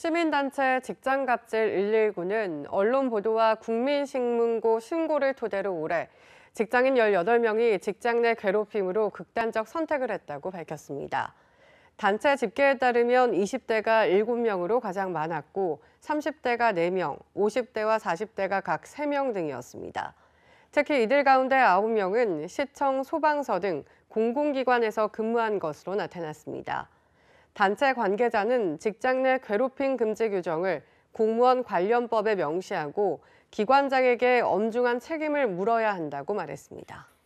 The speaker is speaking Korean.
시민단체 직장갑질 119는 언론 보도와 국민신문고 신고를 토대로 올해 직장인 18명이 직장 내 괴롭힘으로 극단적 선택을 했다고 밝혔습니다. 단체 집계에 따르면 20대가 7명으로 가장 많았고 30대가 4명, 50대와 40대가 각 3명 등이었습니다. 특히 이들 가운데 9명은 시청, 소방서 등 공공기관에서 근무한 것으로 나타났습니다. 단체 관계자는 직장 내 괴롭힘 금지 규정을 공무원 관련법에 명시하고 기관장에게 엄중한 책임을 물어야 한다고 말했습니다.